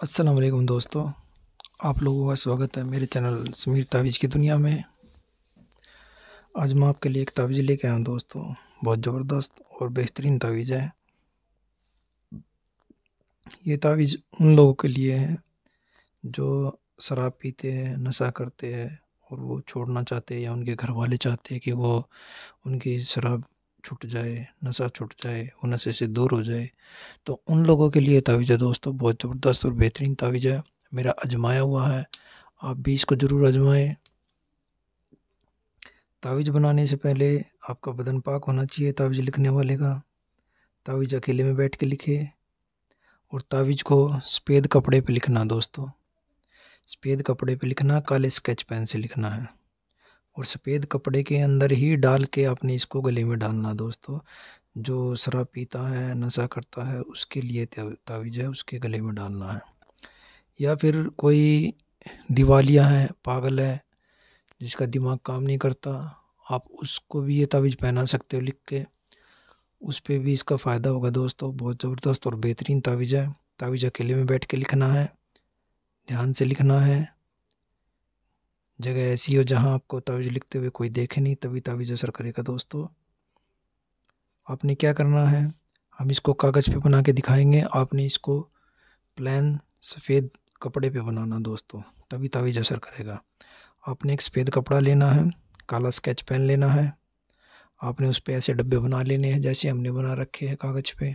अस्सलाम वालेकुम दोस्तों आप लोगों का स्वागत है मेरे चैनल समीर तावीज़ की दुनिया में आज मैं आपके लिए एक तावीज़ लेके आया हूँ दोस्तों बहुत ज़बरदस्त और बेहतरीन तावीज़ है ये तावीज़ उन लोगों के लिए है जो शराब पीते हैं नशा करते हैं और वो छोड़ना चाहते हैं या उनके घर वाले चाहते हैं कि वो उनकी शराब छूट जाए नशा छूट जाए वो नशे से दूर हो जाए तो उन लोगों के लिए तावीज़ है दोस्तों बहुत ज़बरदस्त और बेहतरीन तावीज़ है मेरा आजमाया हुआ है आप भी इसको ज़रूर आजमाएँ तावीज़ बनाने से पहले आपका बदन पाक होना चाहिए तावीज़ लिखने वाले का तावीज़ अकेले में बैठ के लिखे और तावीज़ को सफ़ेद कपड़े पर लिखना दोस्तों सफ़ेद कपड़े पर लिखना काले स्केच पेन से लिखना है और सफ़ेद कपड़े के अंदर ही डाल के आपने इसको गले में डालना दोस्तों जो शराब पीता है नशा करता है उसके लिए तावीज़ है उसके गले में डालना है या फिर कोई दिवालिया है पागल है जिसका दिमाग काम नहीं करता आप उसको भी ये तावीज़ पहना सकते हो लिख के उस पर भी इसका फ़ायदा होगा दोस्तों बहुत ज़बरदस्त और बेहतरीन तावीज़ है तावीज़ अकेले में बैठ के लिखना है ध्यान से लिखना है जगह ऐसी हो जहां आपको तावीज़ लिखते हुए कोई देखे नहीं तभी तावीज़ असर करेगा दोस्तों आपने क्या करना है हम इसको कागज़ पे बना के दिखाएंगे आपने इसको प्लान सफ़ेद कपड़े पे बनाना दोस्तों तभी तावीज़ असर करेगा आपने एक सफ़ेद कपड़ा लेना है काला स्केच पेन लेना है आपने उस पर ऐसे डब्बे बना लेने हैं जैसे हमने बना रखे हैं कागज़ पे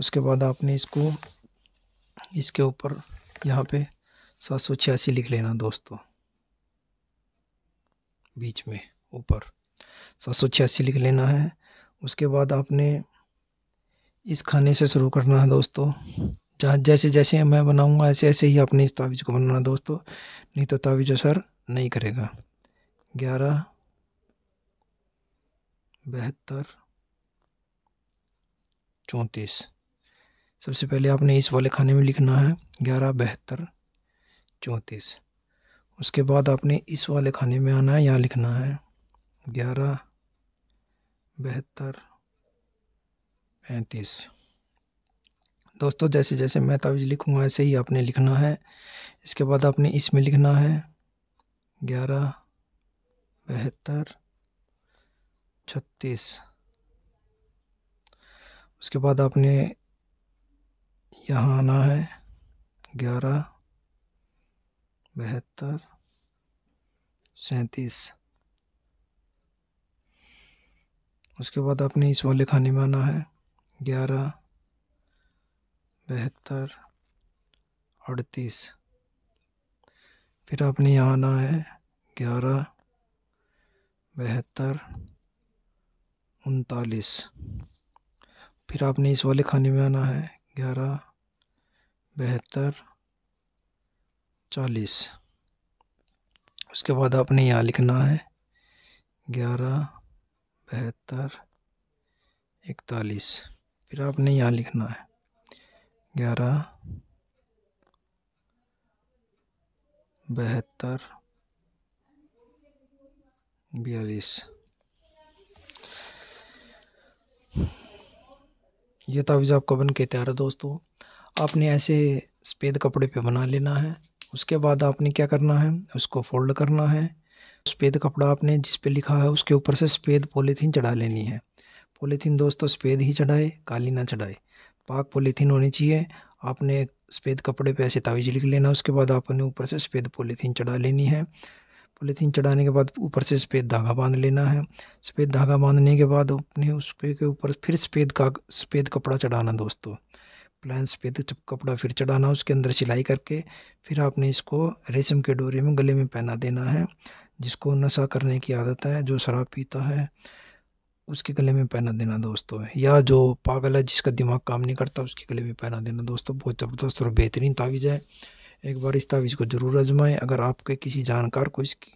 उसके बाद आपने इसको इसके ऊपर यहाँ पे सात सौ छियासी लिख लेना दोस्तों बीच में ऊपर सात सौ छियासी लिख लेना है उसके बाद आपने इस खाने से शुरू करना है दोस्तों जहाँ जैसे जैसे मैं बनाऊंगा ऐसे ऐसे ही आपने इस तावीज़ को बनाना दोस्तों नहीं तो तावीज़ असर नहीं करेगा ग्यारह बहत्तर चौंतीस सबसे पहले आपने इस वाले खाने में लिखना है ग्यारह बहत्तर चौंतीस उसके बाद आपने इस वाले खाने में आना है यहाँ लिखना है ग्यारह बहत्तर पैंतीस दोस्तों जैसे जैसे मैं तवीज लिखूँगा ऐसे ही आपने लिखना है इसके बाद आपने इसमें लिखना है ग्यारह बहत्तर छत्तीस उसके बाद आपने यहाँ आना है ग्यारह बहत्तर सैंतीस उसके बाद आपने इस वाले खाने में आना है ग्यारह बहत्तर अड़तीस फिर आपने यहाँ आना है ग्यारह बहत्तर उनतालीस फिर आपने इस वाले खाने में आना है ग्यारह बहत्तर चालीस उसके बाद आपने यहाँ लिखना है ग्यारह बहत्तर इकतालीस फिर आपने यहाँ लिखना है ग्यारह बहत्तर बयालीस ये तावीज़ आपका बन के तैयार है दोस्तों आपने ऐसे सफ़ेद कपड़े पे बना लेना है उसके बाद आपने क्या करना है उसको फोल्ड करना है सफ़ेद कपड़ा आपने जिस पे लिखा है उसके ऊपर से सफ़ेद पॉलीथीन चढ़ा लेनी है पॉलीथीन दोस्तों सफ़ेद ही चढ़ाए काली ना चढ़ाए पाक पॉलीथीन होनी चाहिए आपने सफ़ेद कपड़े पे ऐसे तावीज लिख लेना उसके बाद आपने ऊपर से सफ़ेद पॉलीथीन चढ़ा लेनी है पॉलीथीन चढ़ाने के बाद ऊपर से सफ़ेद धागा बांध लेना है सफ़ेद धागा बांधने के बाद अपने उस पे के ऊपर फिर सफ़ेद का सफ़ेद कपड़ा चढ़ाना दोस्तों प्लान्स पे तो कपड़ा फिर चढ़ाना उसके अंदर सिलाई करके फिर आपने इसको रेशम के डोरे में गले में पहना देना है जिसको नशा करने की आदत है जो शराब पीता है उसके गले में पहना देना दोस्तों या जो पागल है जिसका दिमाग काम नहीं करता उसके गले में पहना देना दोस्तों बहुत ज़बरदस्त और बेहतरीन तावीज़ है एक बार इस तावीज़ को ज़रूर आजमाएँ अगर आपके किसी जानकार को इसकी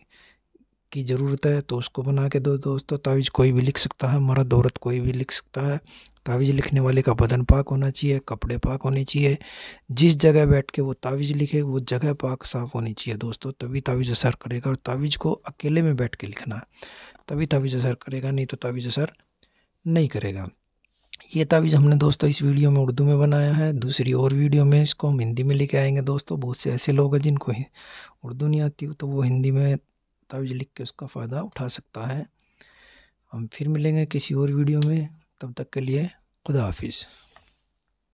की ज़रूरत है तो उसको बना के दो दोस्तों तो तावीज़ कोई भी लिख सकता है मर्द औरत कोई भी लिख सकता है तावीज़ लिखने वाले का बदन पाक होना चाहिए कपड़े पाक होने चाहिए जिस जगह बैठ के वो तावीज़ लिखे वो जगह पाक साफ़ होनी चाहिए दोस्तों तभी तावीज़ असर करेगा और तावीज़ को अकेले में बैठ के लिखना है तभी तावीज़ असर करेगा नहीं तो तावीज़ असर नहीं करेगा ये तावीज़ हमने दोस्तों इस वीडियो में उर्दू में बनाया है दूसरी और वीडियो में इसको हम हिंदी में लेके आएंगे दोस्तों बहुत से ऐसे लोग हैं जिनको उर्दू नहीं आती तो वो हिंदी में दस्तावेज़ लिख के उसका फ़ायदा उठा सकता है हम फिर मिलेंगे किसी और वीडियो में तब तक के लिए खुदा हाफिज़